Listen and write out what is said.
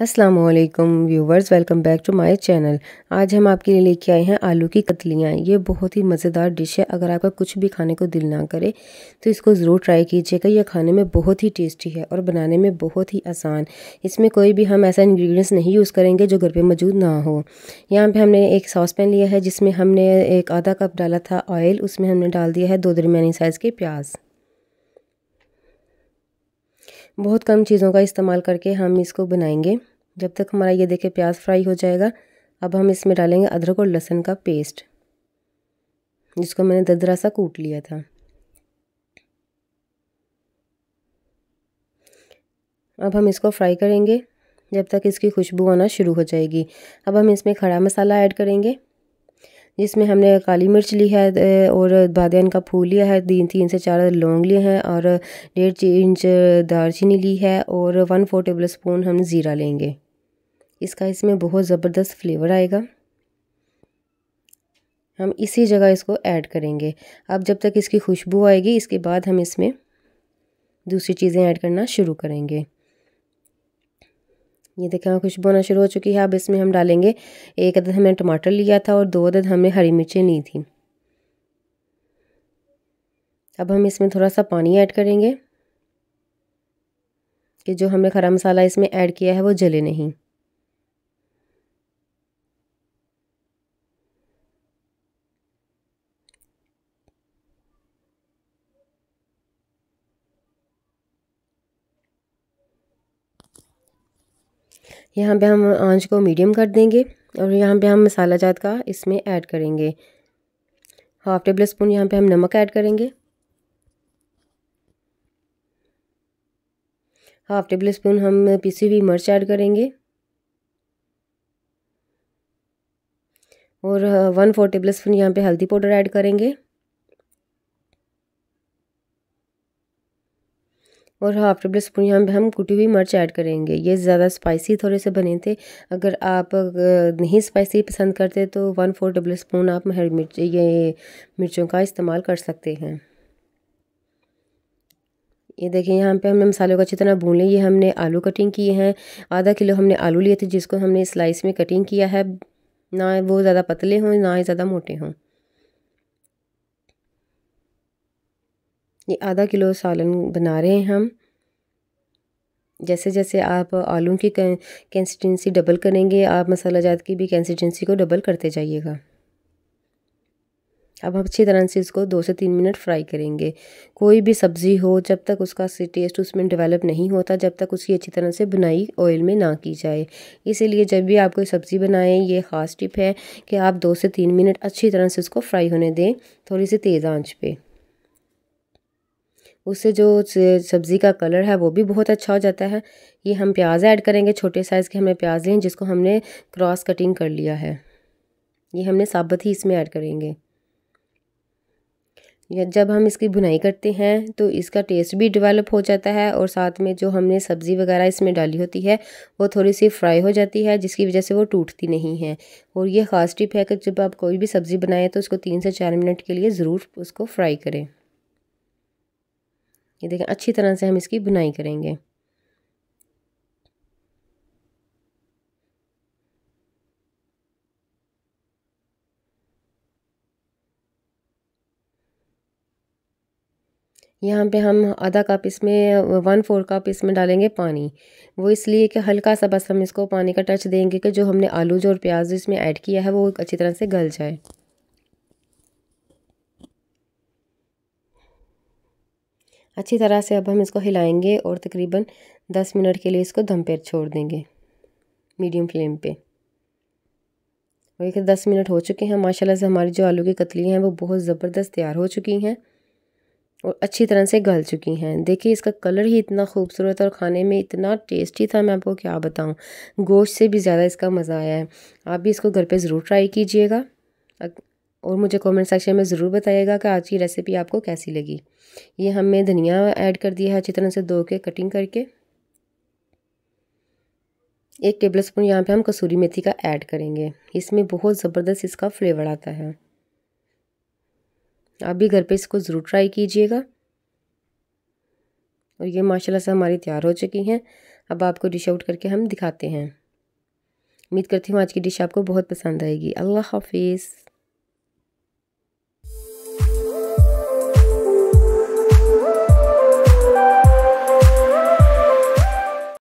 Aslam viewers welcome back to my channel आज हम आपके लिए लेके आए हैं आलू की कतलियाँ ये बहुत ही मज़ेदार डिश है अगर आपका कुछ भी खाने को दिल ना करे तो इसको ज़रूर ट्राई कीजिएगा यह खाने में बहुत ही टेस्टी है और बनाने में बहुत ही आसान इसमें कोई भी हम ऐसा इंग्रेडिएंट्स नहीं यूज़ करेंगे जो घर पर मौजूद ना हो यहाँ पर हमने एक सॉस पैन लिया है जिसमें हमने एक आधा कप डाला था ऑयल उसमें हमने डाल दिया है दो दरमिया साइज़ के प्याज़ बहुत कम चीज़ों का इस्तेमाल करके हम इसको बनाएंगे जब तक हमारा ये देखे प्याज फ्राई हो जाएगा अब हम इसमें डालेंगे अदरक और लहसुन का पेस्ट जिसको मैंने ददरा सा कूट लिया था अब हम इसको फ्राई करेंगे जब तक इसकी खुशबू आना शुरू हो जाएगी अब हम इसमें खड़ा मसाला ऐड करेंगे जिसमें हमने काली मिर्च ली है और बादन का फूल लिया है तीन तीन से चार लौंग लिए हैं और डेढ़ इंच दालचीनी ली है और वन फोर टेबल स्पून हम ज़ीरा लेंगे इसका इसमें बहुत ज़बरदस्त फ्लेवर आएगा हम इसी जगह इसको ऐड करेंगे अब जब तक इसकी खुशबू आएगी इसके बाद हम इसमें दूसरी चीज़ें ऐड करना शुरू करेंगे ये देखें हाँ खुशबू आना शुरू हो चुकी है अब इसमें हम डालेंगे एक अदद हमने टमाटर लिया था और दो अदद हमने हरी मिर्चें ली थी अब हम इसमें थोड़ा सा पानी ऐड करेंगे कि जो हमने खरा मसाला इसमें ऐड किया है वो जले नहीं यहाँ पे हम आंच को मीडियम कर देंगे और यहाँ पे हम मसाला जात का इसमें ऐड करेंगे हाफ टेबल स्पून यहाँ पे हम नमक ऐड करेंगे हाफ टेबल स्पून हम पीसी हुई मिर्च ऐड करेंगे और वन फोर टेबल स्पून यहाँ पे हल्दी पाउडर ऐड करेंगे और हाफ टेबल स्पून यहाँ पर हम कुटी हुई मिर्च ऐड करेंगे ये ज़्यादा स्पाइसी थोड़े से बने थे अगर आप नहीं स्पाइसी पसंद करते तो वन फोर टेबल स्पून आप हरी मिर्च ये मिर्चों का इस्तेमाल कर सकते हैं ये देखिए यहाँ पे हमने मसालों को अच्छी तरह भून लिया ये हमने आलू कटिंग किए हैं आधा किलो हमने आलू लिए थे जिसको हमने स्लाइस में कटिंग किया है ना वो ज़्यादा पतले हों ना ही ज़्यादा मोटे हों ये आधा किलो सालन बना रहे हैं हम जैसे जैसे आप आलू की कंसिस्टेंसी डबल करेंगे आप मसाला जात की भी कंसिस्टेंसी को डबल करते जाइएगा अब हम अच्छी तरह से इसको दो से तीन मिनट फ्राई करेंगे कोई भी सब्ज़ी हो जब तक उसका टेस्ट उसमें डेवलप नहीं होता जब तक उसकी अच्छी तरह से बुनाई ऑयल में ना की जाए इसीलिए जब भी आप कोई सब्ज़ी बनाएं ये ख़ास टिप है कि आप दो से तीन मिनट अच्छी तरह से उसको फ्राई होने दें थोड़ी सी तेज़ आंच पे उससे जो सब्ज़ी का कलर है वो भी बहुत अच्छा हो जाता है ये हम प्याज ऐड करेंगे छोटे साइज़ के हमने प्याज लिए जिसको हमने क्रॉस कटिंग कर लिया है ये हमने साबत ही इसमें ऐड करेंगे या जब हम इसकी भुनाई करते हैं तो इसका टेस्ट भी डेवलप हो जाता है और साथ में जो हमने सब्ज़ी वगैरह इसमें डाली होती है वो थोड़ी सी फ्राई हो जाती है जिसकी वजह से वो टूटती नहीं है और ये ख़ास टिप है कि जब आप कोई भी सब्ज़ी बनाएं तो उसको तीन से चार मिनट के लिए ज़रूर उसको फ्राई करें ये देखें अच्छी तरह से हम इसकी बुनाई करेंगे यहाँ पे हम आधा कप इसमें वन फोर कप इसमें डालेंगे पानी वो इसलिए कि हल्का सा बस हम इसको पानी का टच देंगे कि जो हमने आलू जो और प्याज इसमें ऐड किया है वो अच्छी तरह से गल जाए अच्छी तरह से अब हम इसको हिलाएंगे और तकरीबन दस मिनट के लिए इसको दम पर छोड़ देंगे मीडियम फ्लेम पे और एक दस मिनट हो चुके हैं माशाल्लाह से हमारी जो आलू की कतलियाँ हैं वो बहुत ज़बरदस्त तैयार हो चुकी हैं और अच्छी तरह से गल चुकी हैं देखिए इसका कलर ही इतना खूबसूरत और खाने में इतना टेस्टी था मैं आपको क्या बताऊं गोश्त से भी ज़्यादा इसका मज़ा आया है आप भी इसको घर पे ज़रूर ट्राई कीजिएगा और मुझे कमेंट सेक्शन में ज़रूर बताइएगा कि आज की रेसिपी आपको कैसी लगी ये हमने धनिया ऐड कर दिया है अच्छी तरह से धो के कटिंग करके एक टेबल स्पून यहाँ पर हम कसूरी मेथी का ऐड करेंगे इसमें बहुत ज़बरदस्त इसका फ्लेवर आता है आप भी घर पे इसको ज़रूर ट्राई कीजिएगा और ये माशाल्लाह से हमारी तैयार हो चुकी हैं अब आपको डिश आउट करके हम दिखाते हैं उम्मीद करती हूँ आज की डिश आपको बहुत पसंद आएगी अल्लाह हाफिज़